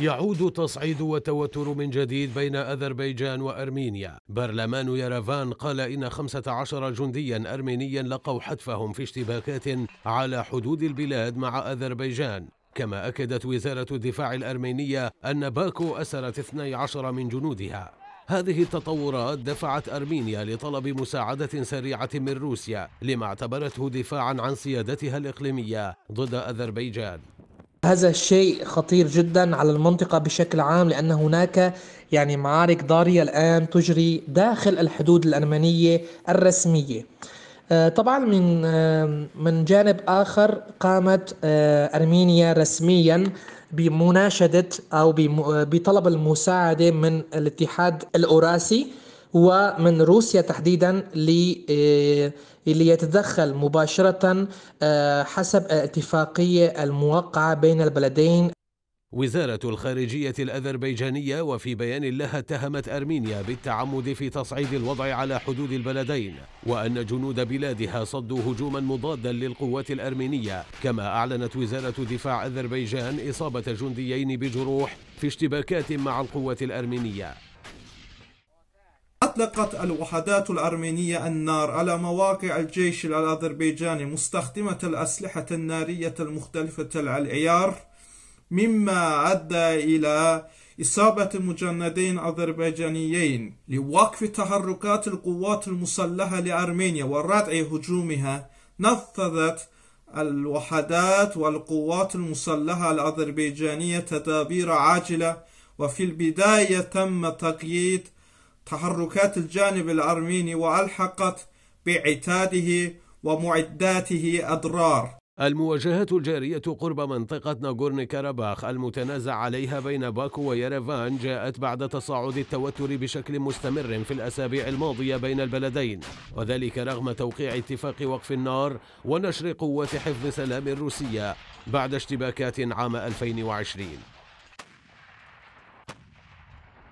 يعود تصعيد وتوتر من جديد بين أذربيجان وأرمينيا برلمان يرفان قال إن 15 جنديا أرمينيا لقوا حتفهم في اشتباكات على حدود البلاد مع أذربيجان كما أكدت وزارة الدفاع الأرمينية أن باكو أسرت 12 من جنودها هذه التطورات دفعت أرمينيا لطلب مساعدة سريعة من روسيا لما اعتبرته دفاعا عن سيادتها الإقليمية ضد أذربيجان هذا الشيء خطير جدا على المنطقة بشكل عام لأن هناك يعني معارك ضارية الآن تجري داخل الحدود الأرمنية الرسمية آه، طبعا من آه، من جانب آخر قامت آه، أرمينيا رسميا بمناشدة أو بطلب المساعدة من الاتحاد الأوراسي ومن روسيا تحديدا ليتدخل آه، مباشرة آه، حسب الاتفاقية الموقعة بين البلدين وزارة الخارجية الأذربيجانية وفي بيان لها اتهمت أرمينيا بالتعمد في تصعيد الوضع على حدود البلدين وأن جنود بلادها صدوا هجوما مضادا للقوات الأرمينية كما أعلنت وزارة دفاع أذربيجان إصابة جنديين بجروح في اشتباكات مع القوات الأرمينية أطلقت الوحدات الأرمينية النار على مواقع الجيش الأذربيجاني مستخدمة الأسلحة النارية المختلفة العيار مما أدى إلى إصابة المجندين الأذربيجانيين لوقف تحركات القوات المسلحة لأرمينيا وردع هجومها نفذت الوحدات والقوات المسلحة الأذربيجانية تدابير عاجلة وفي البداية تم تقييد تحركات الجانب الأرميني وألحقت بعتاده ومعداته أضرار المواجهات الجارية قرب منطقة ناغورن كاراباخ المتنازع عليها بين باكو ويرفان جاءت بعد تصاعد التوتر بشكل مستمر في الأسابيع الماضية بين البلدين وذلك رغم توقيع اتفاق وقف النار ونشر قوات حفظ سلام الروسية بعد اشتباكات عام 2020